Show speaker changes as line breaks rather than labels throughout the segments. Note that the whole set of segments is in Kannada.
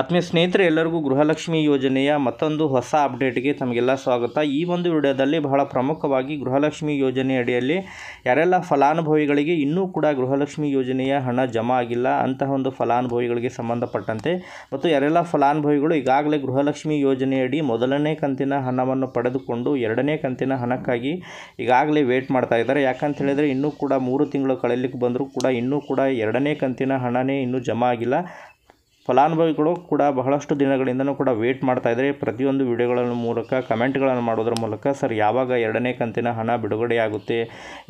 ಆತ್ಮೀಯ ಸ್ನೇಹಿತರೆ ಎಲ್ಲರಿಗೂ ಗೃಹಲಕ್ಷ್ಮಿ ಯೋಜನೆಯ ಮತ್ತೊಂದು ಹೊಸ ಅಪ್ಡೇಟ್ಗೆ ತಮಗೆಲ್ಲ ಸ್ವಾಗತ ಈ ಒಂದು ವಿಡಿಯೋದಲ್ಲಿ ಬಹಳ ಪ್ರಮುಖವಾಗಿ ಗೃಹಲಕ್ಷ್ಮಿ ಯೋಜನೆ ಅಡಿಯಲ್ಲಿ ಯಾರೆಲ್ಲ ಫಲಾನುಭವಿಗಳಿಗೆ ಇನ್ನೂ ಕೂಡ ಗೃಹಲಕ್ಷ್ಮಿ ಯೋಜನೆಯ ಹಣ ಜಮಾ ಆಗಿಲ್ಲ ಅಂತಹ ಒಂದು ಫಲಾನುಭವಿಗಳಿಗೆ ಸಂಬಂಧಪಟ್ಟಂತೆ ಮತ್ತು ಯಾರೆಲ್ಲ ಫಲಾನುಭವಿಗಳು ಈಗಾಗಲೇ ಗೃಹಲಕ್ಷ್ಮಿ ಯೋಜನೆಯಡಿ ಮೊದಲನೇ ಕಂತಿನ ಹಣವನ್ನು ಪಡೆದುಕೊಂಡು ಎರಡನೇ ಕಂತಿನ ಹಣಕ್ಕಾಗಿ ಈಗಾಗಲೇ ವೇಟ್ ಮಾಡ್ತಾ ಇದ್ದಾರೆ ಯಾಕಂತ ಹೇಳಿದರೆ ಇನ್ನೂ ಕೂಡ ಮೂರು ತಿಂಗಳು ಕಳೆಯಲಿಕ್ಕೆ ಬಂದರೂ ಕೂಡ ಇನ್ನೂ ಕೂಡ ಎರಡನೇ ಕಂತಿನ ಹಣನೇ ಇನ್ನೂ ಜಮಾ ಆಗಿಲ್ಲ ಫಲಾನುಭವಿಗಳು ಕೂಡ ಬಹಳಷ್ಟು ದಿನಗಳಿಂದನೂ ಕೂಡ ವೇಟ್ ಮಾಡ್ತಾಯಿದ್ರೆ ಪ್ರತಿಯೊಂದು ವಿಡಿಯೋಗಳ ಮೂಲಕ ಕಮೆಂಟ್ಗಳನ್ನು ಮಾಡೋದ್ರ ಮೂಲಕ ಸರ್ ಯಾವಾಗ ಎರಡನೇ ಕಂತಿನ ಹಣ ಬಿಡುಗಡೆಯಾಗುತ್ತೆ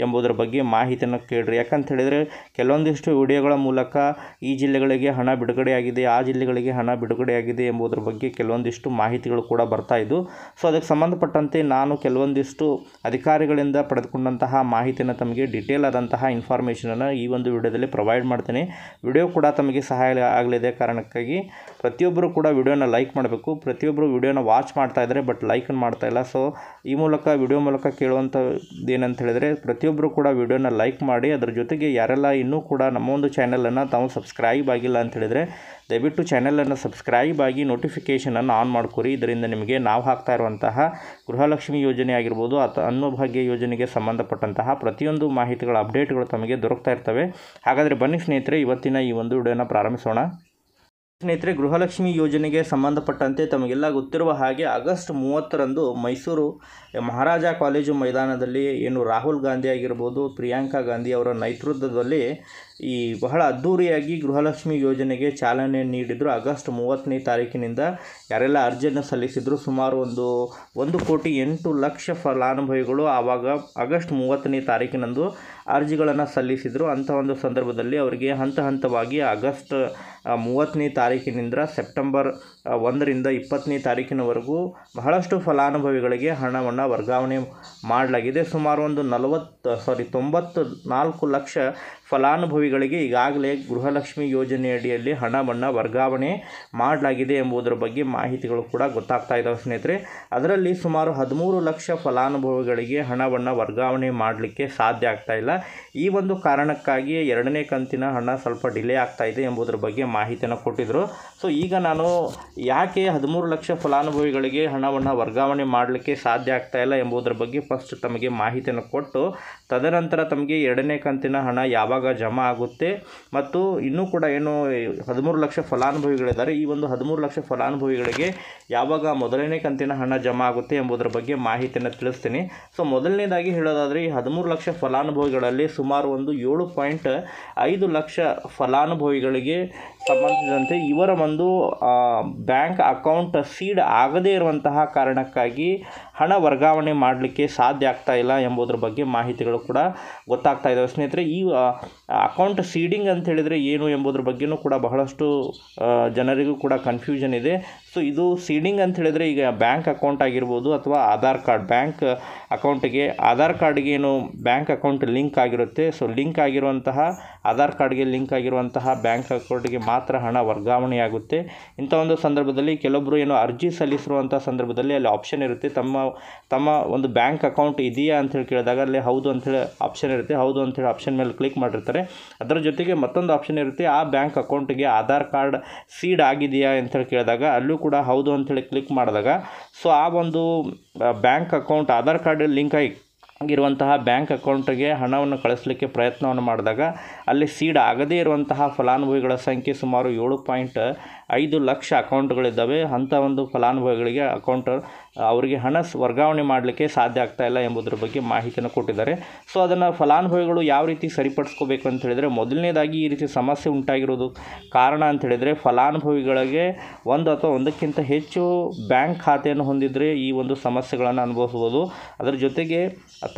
ಎಂಬುದರ ಬಗ್ಗೆ ಮಾಹಿತಿಯನ್ನು ಕೇಳಿರಿ ಯಾಕಂತ ಹೇಳಿದರೆ ಕೆಲವೊಂದಿಷ್ಟು ವಿಡಿಯೋಗಳ ಮೂಲಕ ಈ ಜಿಲ್ಲೆಗಳಿಗೆ ಹಣ ಬಿಡುಗಡೆಯಾಗಿದೆ ಆ ಜಿಲ್ಲೆಗಳಿಗೆ ಹಣ ಬಿಡುಗಡೆಯಾಗಿದೆ ಎಂಬುದರ ಬಗ್ಗೆ ಕೆಲವೊಂದಿಷ್ಟು ಮಾಹಿತಿಗಳು ಕೂಡ ಬರ್ತಾ ಬರ್ತಾಯಿದ್ದು ಸೊ ಅದಕ್ಕೆ ಸಂಬಂಧಪಟ್ಟಂತೆ ನಾನು ಕೆಲವೊಂದಿಷ್ಟು ಅಧಿಕಾರಿಗಳಿಂದ ಪಡೆದುಕೊಂಡಂತಹ ಮಾಹಿತಿಯನ್ನು ತಮಗೆ ಡಿಟೇಲ್ ಆದಂತಹ ಇನ್ಫಾರ್ಮೇಷನನ್ನು ಈ ಒಂದು ವಿಡಿಯೋದಲ್ಲಿ ಪ್ರೊವೈಡ್ ಮಾಡ್ತೀನಿ ವಿಡಿಯೋ ಕೂಡ ತಮಗೆ ಸಹಾಯ ಆಗಲಿದೆ ಕಾರಣ ಕಾರಣಕ್ಕಾಗಿ ಪ್ರತಿಯೊಬ್ಬರು ಕೂಡ ವಿಡಿಯೋನ ಲೈಕ್ ಮಾಡಬೇಕು ಪ್ರತಿಯೊಬ್ಬರು ವಿಡಿಯೋನ ವಾಚ್ ಮಾಡ್ತಾ ಬಟ್ ಲೈಕನ್ನು ಮಾಡ್ತಾ ಇಲ್ಲ ಸೊ ಈ ಮೂಲಕ ವಿಡಿಯೋ ಮೂಲಕ ಕೇಳುವಂಥದ್ದು ಏನಂತ ಹೇಳಿದರೆ ಪ್ರತಿಯೊಬ್ಬರು ಕೂಡ ವಿಡಿಯೋನ ಲೈಕ್ ಮಾಡಿ ಅದರ ಜೊತೆಗೆ ಯಾರೆಲ್ಲ ಇನ್ನೂ ಕೂಡ ನಮ್ಮ ಒಂದು ಚಾನಲನ್ನು ತಾವು ಸಬ್ಸ್ಕ್ರೈಬ್ ಆಗಿಲ್ಲ ಅಂತ ಹೇಳಿದರೆ ದಯವಿಟ್ಟು ಚಾನಲನ್ನು ಸಬ್ಸ್ಕ್ರೈಬ್ ಆಗಿ ನೋಟಿಫಿಕೇಷನನ್ನು ಆನ್ ಮಾಡ್ಕೊರಿ ಇದರಿಂದ ನಿಮಗೆ ನಾವು ಹಾಕ್ತಾ ಇರುವಂತಹ ಗೃಹಲಕ್ಷ್ಮಿ ಯೋಜನೆ ಆಗಿರ್ಬೋದು ಅಥವಾ ಅನ್ನಭಾಗ್ಯ ಯೋಜನೆಗೆ ಸಂಬಂಧಪಟ್ಟಂತಹ ಪ್ರತಿಯೊಂದು ಮಾಹಿತಿಗಳ ಅಪ್ಡೇಟ್ಗಳು ತಮಗೆ ದೊರಕ್ತಾ ಇರ್ತವೆ ಹಾಗಾದರೆ ಬನ್ನಿ ಸ್ನೇಹಿತರೆ ಇವತ್ತಿನ ಈ ಒಂದು ವಿಡಿಯೋನ ಪ್ರಾರಂಭಿಸೋಣ ಸ್ನೇಹಿತರೆ ಗೃಹಲಕ್ಷ್ಮಿ ಯೋಜನೆಗೆ ಸಂಬಂಧಪಟ್ಟಂತೆ ತಮಗೆಲ್ಲ ಗೊತ್ತಿರುವ ಹಾಗೆ ಆಗಸ್ಟ್ ಮೂವತ್ತರಂದು ಮೈಸೂರು ಮಹಾರಾಜ ಕಾಲೇಜು ಮೈದಾನದಲ್ಲಿ ಏನು ರಾಹುಲ್ ಗಾಂಧಿ ಆಗಿರ್ಬೋದು ಪ್ರಿಯಾಂಕಾ ಗಾಂಧಿ ಅವರ ನೇತೃತ್ವದಲ್ಲಿ ಈ ಬಹಳ ಅದ್ಧೂರಿಯಾಗಿ ಗೃಹಲಕ್ಷ್ಮಿ ಯೋಜನೆಗೆ ಚಾಲನೆ ನೀಡಿದರು ಆಗಸ್ಟ್ ಮೂವತ್ತನೇ ತಾರೀಕಿನಿಂದ ಯಾರೆಲ್ಲ ಅರ್ಜಿಯನ್ನು ಸಲ್ಲಿಸಿದ್ರು ಸುಮಾರು ಒಂದು ಒಂದು ಕೋಟಿ ಎಂಟು ಲಕ್ಷ ಫಲಾನುಭವಿಗಳು ಆವಾಗ ಆಗಸ್ಟ್ ಮೂವತ್ತನೇ ತಾರೀಕಿನಂದು ಅರ್ಜಿಗಳನ್ನು ಸಲ್ಲಿಸಿದರು ಅಂಥ ಒಂದು ಸಂದರ್ಭದಲ್ಲಿ ಅವರಿಗೆ ಹಂತ ಹಂತವಾಗಿ ಆಗಸ್ಟ್ ಮೂವತ್ತನೇ ತಾರೀಕಿನಿಂದ ಸೆಪ್ಟೆಂಬರ್ ಒಂದರಿಂದ ಇಪ್ಪತ್ತನೇ ತಾರೀಕಿನವರೆಗೂ ಬಹಳಷ್ಟು ಫಲಾನುಭವಿಗಳಿಗೆ ಹಣವನ್ನು ವರ್ಗಾವಣೆ ಮಾಡಲಾಗಿದೆ ಸುಮಾರು ಒಂದು ನಲವತ್ತು ಸಾರಿ ತೊಂಬತ್ತು ನಾಲ್ಕು ಲಕ್ಷ ಫಲಾನುಭವಿಗಳಿಗೆ ಈಗಾಗಲೇ ಗೃಹಲಕ್ಷ್ಮಿ ಯೋಜನೆಯಡಿಯಲ್ಲಿ ಹಣವನ್ನು ವರ್ಗಾವಣೆ ಮಾಡಲಾಗಿದೆ ಎಂಬುದರ ಬಗ್ಗೆ ಮಾಹಿತಿಗಳು ಕೂಡ ಗೊತ್ತಾಗ್ತಾ ಇದ್ದಾವೆ ಸ್ನೇಹಿತರೆ ಅದರಲ್ಲಿ ಸುಮಾರು ಹದಿಮೂರು ಲಕ್ಷ ಫಲಾನುಭವಿಗಳಿಗೆ ಹಣವನ್ನು ವರ್ಗಾವಣೆ ಮಾಡಲಿಕ್ಕೆ ಸಾಧ್ಯ ಆಗ್ತಾ ಇಲ್ಲ ಈ ಒಂದು ಕಾರಣಕ್ಕಾಗಿ ಎರಡನೇ ಕಂತಿನ ಹಣ ಸ್ವಲ್ಪ ಡಿಲೇ ಆಗ್ತಾ ಇದೆ ಎಂಬುದರ ಬಗ್ಗೆ ಮಾಹಿತಿಯನ್ನು ಕೊಟ್ಟಿದ್ದರು ಸೊ ಈಗ ನಾನು ಯಾಕೆ ಹದಿಮೂರು ಲಕ್ಷ ಫಲಾನುಭವಿಗಳಿಗೆ ಹಣವನ್ನು ವರ್ಗಾವಣೆ ಮಾಡಲಿಕ್ಕೆ ಸಾಧ್ಯ ಆಗ್ತಾ ಇಲ್ಲ ಎಂಬುದರ ಬಗ್ಗೆ ಫಸ್ಟ್ ತಮಗೆ ಮಾಹಿತಿಯನ್ನು ಕೊಟ್ಟು ತದನಂತರ ತಮಗೆ ಎರಡನೇ ಕಂತಿನ ಹಣ ಯಾವಾಗ ಯಾವಾಗ ಜಮಾ ಆಗುತ್ತೆ ಮತ್ತು ಇನ್ನೂ ಕೂಡ ಏನು ಹದಿಮೂರು ಲಕ್ಷ ಫಲಾನುಭವಿಗಳಿದ್ದಾರೆ ಈ ಒಂದು ಹದಿಮೂರು ಲಕ್ಷ ಫಲಾನುಭವಿಗಳಿಗೆ ಯಾವಾಗ ಮೊದಲನೇ ಕಂತಿನ ಹಣ ಜಮಾ ಆಗುತ್ತೆ ಎಂಬುದರ ಬಗ್ಗೆ ಮಾಹಿತಿಯನ್ನು ತಿಳಿಸ್ತೀನಿ ಸೊ ಮೊದಲನೇದಾಗಿ ಹೇಳೋದಾದರೆ ಈ ಹದಿಮೂರು ಲಕ್ಷ ಫಲಾನುಭವಿಗಳಲ್ಲಿ ಸುಮಾರು ಒಂದು ಏಳು ಪಾಯಿಂಟ್ ಐದು ಲಕ್ಷ ಫಲಾನುಭವಿಗಳಿಗೆ ಸಂಬಂಧಿಸಿದಂತೆ ಇವರ ಒಂದು ಬ್ಯಾಂಕ್ ಅಕೌಂಟ್ ಸೀಡ್ ಆಗದೇ ಇರುವಂತಹ ಕಾರಣಕ್ಕಾಗಿ ಹಣ ವರ್ಗಾವಣೆ ಮಾಡಲಿಕ್ಕೆ ಸಾಧ್ಯ ಆಗ್ತಾ ಇಲ್ಲ ಎಂಬುದರ ಬಗ್ಗೆ ಮಾಹಿತಿಗಳು ಕೂಡ ಗೊತ್ತಾಗ್ತಾ ಇದ್ದಾವೆ ಸ್ನೇಹಿತರೆ ಈ ಅಕೌಂಟ್ ಸೀಡಿಂಗ್ ಅಂತ ಹೇಳಿದರೆ ಏನು ಎಂಬುದರ ಬಗ್ಗೆಯೂ ಕೂಡ ಬಹಳಷ್ಟು ಜನರಿಗೂ ಕೂಡ ಕನ್ಫ್ಯೂಷನ್ ಇದೆ ಸೊ ಇದು ಸೀಡಿಂಗ್ ಅಂತ ಹೇಳಿದರೆ ಈಗ ಬ್ಯಾಂಕ್ ಅಕೌಂಟ್ ಆಗಿರ್ಬೋದು ಅಥವಾ ಆಧಾರ್ ಕಾರ್ಡ್ ಬ್ಯಾಂಕ್ ಅಕೌಂಟಿಗೆ ಆಧಾರ್ ಕಾರ್ಡ್ಗೆ ಏನು ಬ್ಯಾಂಕ್ ಅಕೌಂಟ್ ಲಿಂಕ್ ಆಗಿರುತ್ತೆ ಸೊ ಲಿಂಕ್ ಆಗಿರುವಂತಹ ಆಧಾರ್ ಕಾರ್ಡ್ಗೆ ಲಿಂಕ್ ಆಗಿರುವಂತಹ ಬ್ಯಾಂಕ್ ಅಕೌಂಟ್ಗೆ ಮಾ ಮಾತ್ರ ಹಣ ವರ್ಗಾವಣೆಯಾಗುತ್ತೆ ಇಂಥ ಒಂದು ಸಂದರ್ಭದಲ್ಲಿ ಕೆಲವೊಬ್ಬರು ಏನೋ ಅರ್ಜಿ ಸಲ್ಲಿಸಿರುವಂಥ ಸಂದರ್ಭದಲ್ಲಿ ಅಲ್ಲಿ ಆಪ್ಷನ್ ಇರುತ್ತೆ ತಮ್ಮ ತಮ್ಮ ಒಂದು ಬ್ಯಾಂಕ್ ಅಕೌಂಟ್ ಇದೆಯಾ ಅಂತೇಳಿ ಕೇಳಿದಾಗ ಅಲ್ಲಿ ಹೌದು ಅಂಥೇಳಿ ಆಪ್ಷನ್ ಇರುತ್ತೆ ಹೌದು ಅಂಥೇಳಿ ಆಪ್ಷನ್ ಮೇಲೆ ಕ್ಲಿಕ್ ಮಾಡಿರ್ತಾರೆ ಅದರ ಜೊತೆಗೆ ಮತ್ತೊಂದು ಆಪ್ಷನ್ ಇರುತ್ತೆ ಆ ಬ್ಯಾಂಕ್ ಅಕೌಂಟಿಗೆ ಆಧಾರ್ ಕಾರ್ಡ್ ಸೀಡ್ ಆಗಿದೆಯಾ ಅಂತೇಳಿ ಕೇಳಿದಾಗ ಅಲ್ಲೂ ಕೂಡ ಹೌದು ಅಂಥೇಳಿ ಕ್ಲಿಕ್ ಮಾಡಿದಾಗ ಸೊ ಆ ಒಂದು bank account Aadhaar card link ಆಗಿ ಇರುವಂತಹ ಬ್ಯಾಂಕ್ ಅಕೌಂಟ್ಗೆ ಹಣವನ್ನು ಕಳಿಸಲಿಕ್ಕೆ ಪ್ರಯತ್ನವನ್ನು ಮಾಡಿದಾಗ ಅಲ್ಲಿ ಸೀಡ್ ಆಗದೇ ಇರುವಂತಹ ಫಲಾನುಭವಿಗಳ ಸಂಖ್ಯೆ ಸುಮಾರು ಏಳು ಪಾಯಿಂಟ್ ಐದು ಲಕ್ಷ ಅಕೌಂಟ್ಗಳಿದ್ದಾವೆ ಅಂಥ ಒಂದು ಫಲಾನುಭವಿಗಳಿಗೆ ಅಕೌಂಟ್ ಅವರಿಗೆ ಹಣ ವರ್ಗಾವಣೆ ಮಾಡಲಿಕ್ಕೆ ಸಾಧ್ಯ ಆಗ್ತಾಯಿಲ್ಲ ಇಲ್ಲ ಎಂಬುದರ ಬಗ್ಗೆ ಮಾಹಿತಿಯನ್ನು ಕೊಟ್ಟಿದ್ದಾರೆ ಸೊ ಅದನ್ನು ಫಲಾನುಭವಿಗಳು ಯಾವ ರೀತಿ ಸರಿಪಡಿಸ್ಕೋಬೇಕು ಅಂತ ಹೇಳಿದರೆ ಮೊದಲನೇದಾಗಿ ಈ ರೀತಿ ಸಮಸ್ಯೆ ಉಂಟಾಗಿರೋದು ಕಾರಣ ಅಂತ ಹೇಳಿದರೆ ಫಲಾನುಭವಿಗಳಿಗೆ ಒಂದು ಅಥವಾ ಒಂದಕ್ಕಿಂತ ಹೆಚ್ಚು ಬ್ಯಾಂಕ್ ಖಾತೆಯನ್ನು ಹೊಂದಿದರೆ ಈ ಒಂದು ಸಮಸ್ಯೆಗಳನ್ನು ಅನುಭವಿಸ್ಬೋದು ಅದರ ಜೊತೆಗೆ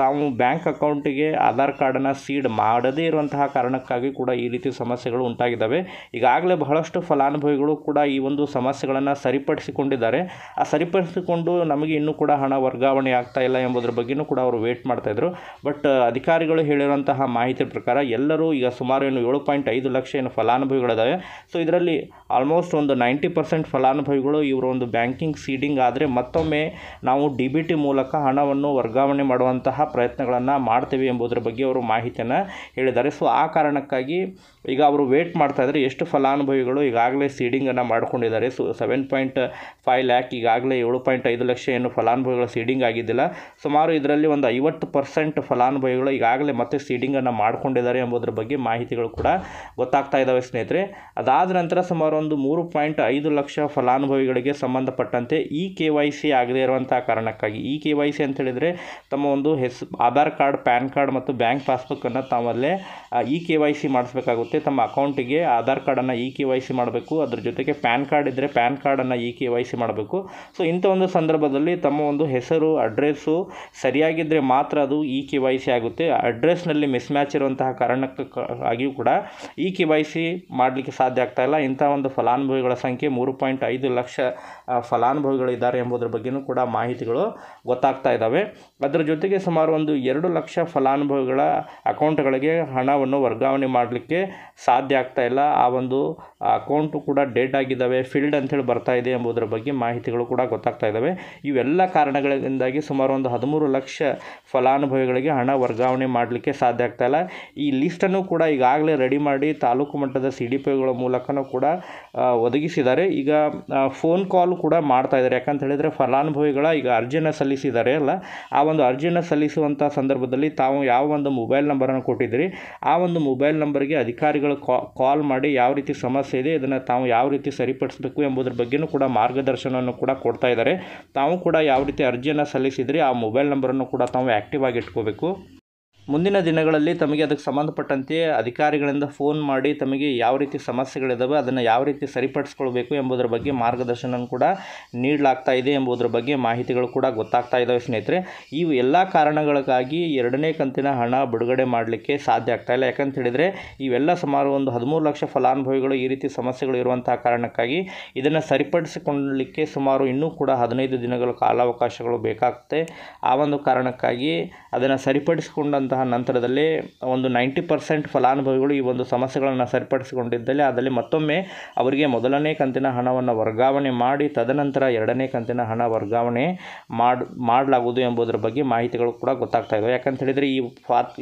ತಾವು ಬ್ಯಾಂಕ್ ಅಕೌಂಟಿಗೆ ಆಧಾರ್ ಕಾರ್ಡನ್ನು ಸೀಡ್ ಮಾಡದೇ ಇರುವಂತಹ ಕಾರಣಕ್ಕಾಗಿ ಕೂಡ ಈ ರೀತಿ ಸಮಸ್ಯೆಗಳು ಉಂಟಾಗಿದ್ದಾವೆ ಈಗಾಗಲೇ ಬಹಳಷ್ಟು ಫಲಾನುಭವಿಗಳು ಕೂಡ ಈ ಒಂದು ಸಮಸ್ಯೆಗಳನ್ನು ಸರಿಪಡಿಸಿಕೊಂಡಿದ್ದಾರೆ ಆ ಸರಿಪಡಿಸಿಕೊಂಡು ನಮಗೆ ಇನ್ನೂ ಕೂಡ ಹಣ ವರ್ಗಾವಣೆ ಆಗ್ತಾ ಇಲ್ಲ ಎಂಬುದರ ಬಗ್ಗೆಯೂ ಕೂಡ ಅವರು ವೇಟ್ ಮಾಡ್ತಾಯಿದ್ರು ಬಟ್ ಅಧಿಕಾರಿಗಳು ಹೇಳಿರುವಂತಹ ಮಾಹಿತಿ ಪ್ರಕಾರ ಎಲ್ಲರೂ ಈಗ ಸುಮಾರು ಏನು ಏಳು ಪಾಯಿಂಟ್ ಐದು ಲಕ್ಷ ಏನು ಫಲಾನುಭವಿಗಳಿದ್ದಾವೆ ಸೊ ಇದರಲ್ಲಿ ಆಲ್ಮೋಸ್ಟ್ ಒಂದು ನೈಂಟಿ ಪರ್ಸೆಂಟ್ ಫಲಾನುಭವಿಗಳು ಇವರ ಒಂದು ಬ್ಯಾಂಕಿಂಗ್ ಸೀಡಿಂಗ್ ಆದರೆ ಮತ್ತೊಮ್ಮೆ ನಾವು ಡಿ ಬಿ ಟಿ ಮೂಲಕ ಹಣವನ್ನು ವರ್ಗಾವಣೆ ಮಾಡುವಂತಹ ಸಹ ಪ್ರಯತ್ನಗಳನ್ನು ಮಾಡ್ತೇವೆ ಎಂಬುದರ ಬಗ್ಗೆ ಅವರು ಮಾಹಿತಿಯನ್ನು ಹೇಳಿದ್ದಾರೆ ಸೊ ಆ ಕಾರಣಕ್ಕಾಗಿ ಈಗ ಅವರು ವೇಟ್ ಮಾಡ್ತಾ ಇದ್ದಾರೆ ಎಷ್ಟು ಫಲಾನುಭವಿಗಳು ಈಗಾಗಲೇ ಸೀಡಿಂಗನ್ನು ಮಾಡಿಕೊಂಡಿದ್ದಾರೆ so seven point five lakh ಈಗಾಗಲೇ ಏಳು ಪಾಯಿಂಟ್ ಐದು ಲಕ್ಷ ಏನು ಫಲಾನುಭವಿಗಳು ಸೀಡಿಂಗ್ ಆಗಿದ್ದಿಲ್ಲ ಸುಮಾರು ಇದರಲ್ಲಿ ಒಂದು ಐವತ್ತು ಪರ್ಸೆಂಟ್ ಫಲಾನುಭವಿಗಳು ಈಗಾಗಲೇ ಮತ್ತೆ ಸೀಡಿಂಗನ್ನು ಮಾಡ್ಕೊಂಡಿದ್ದಾರೆ ಎಂಬುದರ ಬಗ್ಗೆ ಮಾಹಿತಿಗಳು ಕೂಡ ಗೊತ್ತಾಗ್ತಾ ಇದ್ದಾವೆ ಸ್ನೇಹಿತರೆ ಅದಾದ ನಂತರ ಸುಮಾರು ಒಂದು ಮೂರು ಪಾಯಿಂಟ್ ಐದು ಲಕ್ಷ ಫಲಾನುಭವಿಗಳಿಗೆ ಸಂಬಂಧಪಟ್ಟಂತೆ ಇ ಕೆ ವೈ ಸಿ ಆಗದೇ ಇರುವಂಥ ಕಾರಣಕ್ಕಾಗಿ ಇ ಕೆ ವೈ ಸಿ ಅಂತ ಹೇಳಿದರೆ ತಮ್ಮ ಒಂದು ಆಧಾರ್ ಕಾರ್ಡ್ ಪ್ಯಾನ್ ಕಾರ್ಡ್ ಮತ್ತು ಬ್ಯಾಂಕ್ ಪಾಸ್ಬುಕ್ಕನ್ನು ತಾವಲ್ಲೇ ಇ ಕೆ ವೈ ಸಿ ಮಾಡಿಸ್ಬೇಕಾಗುತ್ತೆ ತಮ್ಮ ಅಕೌಂಟಿಗೆ ಆಧಾರ್ ಕಾರ್ಡನ್ನು ಇ ಕೆ ವೈ ಸಿ ಮಾಡಬೇಕು ಅದ್ರ ಜೊತೆಗೆ ಪ್ಯಾನ್ ಕಾರ್ಡ್ ಇದ್ದರೆ ಪ್ಯಾನ್ ಕಾರ್ಡನ್ನು ಇ ಕೆ ವೈ ಸಿ ಮಾಡಬೇಕು ಸೊ ಇಂಥ ಒಂದು ಸಂದರ್ಭದಲ್ಲಿ ತಮ್ಮ ಒಂದು ಹೆಸರು ಅಡ್ರೆಸ್ಸು ಸರಿಯಾಗಿದ್ದರೆ ಮಾತ್ರ ಅದು ಇ ಕೆ ವೈ ಸಿ ಆಗುತ್ತೆ ಅಡ್ರೆಸ್ನಲ್ಲಿ ಮಿಸ್ ಮ್ಯಾಚ್ ಇರುವಂತಹ ಕಾರಣಕ್ಕೆ ಆಗಿಯೂ ಕೂಡ ಇ ಕೆ ವೈ ಸಿ ಮಾಡಲಿಕ್ಕೆ ಸಾಧ್ಯ ಆಗ್ತಾ ಇಲ್ಲ ಇಂಥ ಒಂದು ಫಲಾನುಭವಿಗಳ ಸಂಖ್ಯೆ ಮೂರು ಪಾಯಿಂಟ್ ಐದು ಲಕ್ಷ ಫಲಾನುಭವಿಗಳಿದ್ದಾರೆ ಎಂಬುದರ ಬಗ್ಗೆಯೂ ಕೂಡ ಮಾಹಿತಿಗಳು ಗೊತ್ತಾಗ್ತಾ ಇದ್ದಾವೆ ಅದರ ಜೊತೆಗೆ ಸಮ ಸುಮಾರು ಒಂದು ಎರಡು ಲಕ್ಷ ಫಲಾನುಭವಿಗಳ ಅಕೌಂಟ್ಗಳಿಗೆ ಹಣವನ್ನು ವರ್ಗಾವಣೆ ಮಾಡಲಿಕ್ಕೆ ಸಾಧ್ಯ ಆಗ್ತಾ ಇಲ್ಲ ಆ ಒಂದು ಅಕೌಂಟು ಕೂಡ ಡೇಟ್ ಆಗಿದ್ದಾವೆ ಫೀಲ್ಡ್ ಅಂತೇಳಿ ಬರ್ತಾ ಇದೆ ಎಂಬುದರ ಬಗ್ಗೆ ಮಾಹಿತಿಗಳು ಕೂಡ ಗೊತ್ತಾಗ್ತಾ ಇದ್ದಾವೆ ಇವೆಲ್ಲ ಕಾರಣಗಳಿಂದಾಗಿ ಸುಮಾರು ಒಂದು ಹದಿಮೂರು ಲಕ್ಷ ಫಲಾನುಭವಿಗಳಿಗೆ ಹಣ ವರ್ಗಾವಣೆ ಮಾಡಲಿಕ್ಕೆ ಸಾಧ್ಯ ಆಗ್ತಾ ಇಲ್ಲ ಈ ಲಿಸ್ಟನ್ನು ಕೂಡ ಈಗಾಗಲೇ ರೆಡಿ ಮಾಡಿ ತಾಲೂಕು ಮಟ್ಟದ ಸಿ ಡಿ ಪಿಗಳ ಮೂಲಕನೂ ಕೂಡ ಒದಗಿಸಿದ್ದಾರೆ ಈಗ ಫೋನ್ ಕಾಲ್ ಕೂಡ ಮಾಡ್ತಾ ಇದ್ದಾರೆ ಯಾಕಂತ ಹೇಳಿದರೆ ಫಲಾನುಭವಿಗಳ ಈಗ ಅರ್ಜಿನ ಸಲ್ಲಿಸಿದ್ದಾರೆ ಅಲ್ಲ ಆ ಒಂದು ಅರ್ಜಿನ ಸಲ್ಲಿಸಿ ಕಳಿಸುವಂಥ ಸಂದರ್ಭದಲ್ಲಿ ತಾವು ಯಾವ ಒಂದು ಮೊಬೈಲ್ ನಂಬರನ್ನು ಕೊಟ್ಟಿದ್ದೀರಿ ಆ ಒಂದು ಮೊಬೈಲ್ ನಂಬರ್ಗೆ ಅಧಿಕಾರಿಗಳು ಕಾಲ್ ಮಾಡಿ ಯಾವ ರೀತಿ ಸಮಸ್ಯೆ ಇದೆ ಇದನ್ನು ತಾವು ಯಾವ ರೀತಿ ಸರಿಪಡಿಸಬೇಕು ಎಂಬುದರ ಬಗ್ಗೆಯೂ ಕೂಡ ಮಾರ್ಗದರ್ಶನವನ್ನು ಕೂಡ ಕೊಡ್ತಾ ಇದ್ದಾರೆ ತಾವು ಕೂಡ ಯಾವ ರೀತಿ ಅರ್ಜಿಯನ್ನು ಸಲ್ಲಿಸಿದ್ರಿ ಆ ಮೊಬೈಲ್ ನಂಬರನ್ನು ಕೂಡ ತಾವು ಆ್ಯಕ್ಟಿವ್ ಆಗಿ ಇಟ್ಕೋಬೇಕು ಮುಂದಿನ ದಿನಗಳಲ್ಲಿ ತಮಗೆ ಅದಕ್ಕೆ ಸಂಬಂಧಪಟ್ಟಂತೆ ಅಧಿಕಾರಿಗಳಿಂದ ಫೋನ್ ಮಾಡಿ ತಮಗೆ ಯಾವ ರೀತಿ ಸಮಸ್ಯೆಗಳಿದ್ದಾವೆ ಅದನ್ನು ಯಾವ ರೀತಿ ಸರಿಪಡಿಸ್ಕೊಳ್ಬೇಕು ಎಂಬುದರ ಬಗ್ಗೆ ಮಾರ್ಗದರ್ಶನ ಕೂಡ ನೀಡಲಾಗ್ತಾ ಇದೆ ಎಂಬುದರ ಬಗ್ಗೆ ಮಾಹಿತಿಗಳು ಕೂಡ ಗೊತ್ತಾಗ್ತಾ ಇದ್ದಾವೆ ಸ್ನೇಹಿತರೆ ಇವು ಎಲ್ಲ ಕಾರಣಗಳಿಗಾಗಿ ಎರಡನೇ ಕಂತಿನ ಹಣ ಬಿಡುಗಡೆ ಮಾಡಲಿಕ್ಕೆ ಸಾಧ್ಯ ಆಗ್ತಾ ಇಲ್ಲ ಯಾಕಂತ ಹೇಳಿದರೆ ಇವೆಲ್ಲ ಸುಮಾರು ಒಂದು ಹದಿಮೂರು ಲಕ್ಷ ಫಲಾನುಭವಿಗಳು ಈ ರೀತಿ ಸಮಸ್ಯೆಗಳು ಇರುವಂತಹ ಕಾರಣಕ್ಕಾಗಿ ಇದನ್ನು ಸರಿಪಡಿಸಿಕೊಳ್ಳಲಿಕ್ಕೆ ಸುಮಾರು ಇನ್ನೂ ಕೂಡ ಹದಿನೈದು ದಿನಗಳ ಕಾಲಾವಕಾಶಗಳು ಬೇಕಾಗುತ್ತೆ ಆ ಒಂದು ಕಾರಣಕ್ಕಾಗಿ ಅದನ್ನು ಸರಿಪಡಿಸಿಕೊಂಡಂತಹ ಮಾಡಿದಂತಹ ನಂತರದಲ್ಲಿ ಒಂದು ನೈಂಟಿ ಪರ್ಸೆಂಟ್ ಫಲಾನುಭವಿಗಳು ಈ ಒಂದು ಸಮಸ್ಯೆಗಳನ್ನು ಸರಿಪಡಿಸಿಕೊಂಡಿದ್ದಲ್ಲಿ ಅದರಲ್ಲಿ ಮತ್ತೊಮ್ಮೆ ಅವರಿಗೆ ಮೊದಲನೇ ಕಂತಿನ ಹಣವನ್ನು ವರ್ಗಾವಣೆ ಮಾಡಿ ತದನಂತರ ಎರಡನೇ ಕಂತಿನ ಹಣ ವರ್ಗಾವಣೆ ಮಾಡಿ ಮಾಡಲಾಗುವುದು ಎಂಬುದರ ಬಗ್ಗೆ ಮಾಹಿತಿಗಳು ಕೂಡ ಗೊತ್ತಾಗ್ತಾ ಇದ್ದಾವೆ ಯಾಕಂತ ಹೇಳಿದರೆ ಈ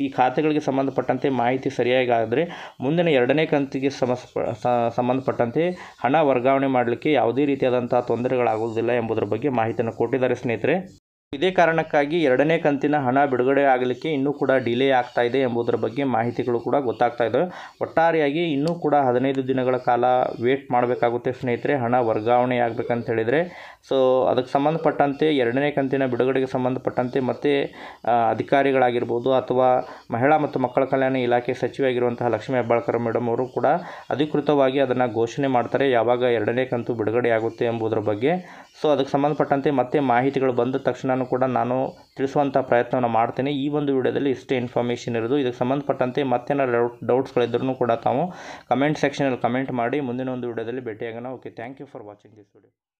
ಈ ಖಾತೆಗಳಿಗೆ ಸಂಬಂಧಪಟ್ಟಂತೆ ಮಾಹಿತಿ ಸರಿಯಾಗಿ ಆದರೆ ಮುಂದಿನ ಎರಡನೇ ಕಂತಿಗೆ ಸಮಸ್ ಸಂಬಂಧಪಟ್ಟಂತೆ ಹಣ ವರ್ಗಾವಣೆ ಮಾಡಲಿಕ್ಕೆ ಯಾವುದೇ ರೀತಿಯಾದಂಥ ತೊಂದರೆಗಳಾಗುವುದಿಲ್ಲ ಎಂಬುದರ ಬಗ್ಗೆ ಮಾಹಿತಿಯನ್ನು ಕೊಟ್ಟಿದ್ದಾರೆ ಸ್ನೇಹಿತರೆ ಇದೇ ಕಾರಣಕ್ಕಾಗಿ ಎರಡನೇ ಕಂತಿನ ಹಣ ಬಿಡುಗಡೆ ಆಗಲಿಕ್ಕೆ ಇನ್ನೂ ಕೂಡ ಡಿಲೇ ಆಗ್ತಾ ಇದೆ ಎಂಬುದರ ಬಗ್ಗೆ ಮಾಹಿತಿಗಳು ಕೂಡ ಗೊತ್ತಾಗ್ತಾ ಇದೆ ಒಟ್ಟಾರೆಯಾಗಿ ಇನ್ನೂ ಕೂಡ ಹದಿನೈದು ದಿನಗಳ ಕಾಲ ವೇಟ್ ಮಾಡಬೇಕಾಗುತ್ತೆ ಸ್ನೇಹಿತರೆ ಹಣ ವರ್ಗಾವಣೆ ಆಗಬೇಕಂತ ಹೇಳಿದರೆ ಸೊ ಅದಕ್ಕೆ ಸಂಬಂಧಪಟ್ಟಂತೆ ಎರಡನೇ ಕಂತಿನ ಬಿಡುಗಡೆಗೆ ಸಂಬಂಧಪಟ್ಟಂತೆ ಮತ್ತೆ ಅಧಿಕಾರಿಗಳಾಗಿರ್ಬೋದು ಅಥವಾ ಮಹಿಳಾ ಮತ್ತು ಮಕ್ಕಳ ಕಲ್ಯಾಣ ಇಲಾಖೆ ಸಚಿವೆಯಾಗಿರುವಂತಹ ಲಕ್ಷ್ಮೀ ಹೆಬ್ಬಾಳ್ಕರ್ ಮೇಡಮ್ ಅವರು ಕೂಡ ಅಧಿಕೃತವಾಗಿ ಅದನ್ನು ಘೋಷಣೆ ಮಾಡ್ತಾರೆ ಯಾವಾಗ ಎರಡನೇ ಕಂತು ಬಿಡುಗಡೆ ಆಗುತ್ತೆ ಎಂಬುದರ ಬಗ್ಗೆ ಸೊ ಅದಕ್ಕೆ ಸಂಬಂಧಪಟ್ಟಂತೆ ಮತ್ತೆ ಮಾಹಿತಿಗಳು ಬಂದ ತಕ್ಷಣವೂ ಕೂಡ ನಾನು ತಿಳಿಸುವಂಥ ಪ್ರಯತ್ನವನ್ನು ಮಾಡ್ತೇನೆ ಈ ಒಂದು ವಿಡಿಯೋದಲ್ಲಿ ಇಷ್ಟೇ ಇನ್ಫಾರ್ಮೇಷನ್ ಇರೋದು ಇದಕ್ಕೆ ಸಂಬಂಧಪಟ್ಟಂತೆ ಡೌಟ್ ಡೌಟ್ಸ್ಗಳಿದ್ರೂ ಕೂಡ ತಾವು ಕಮೆಂಟ್ ಸೆಕ್ಷನಲ್ಲಿ ಕಮೆಂಟ್ ಮಾಡಿ ಮುಂದಿನ ಒಂದು ವಿಡಿಯೋದಲ್ಲಿ ಭೇಟಿಯಾಗೋಣ okay thank you for watching this video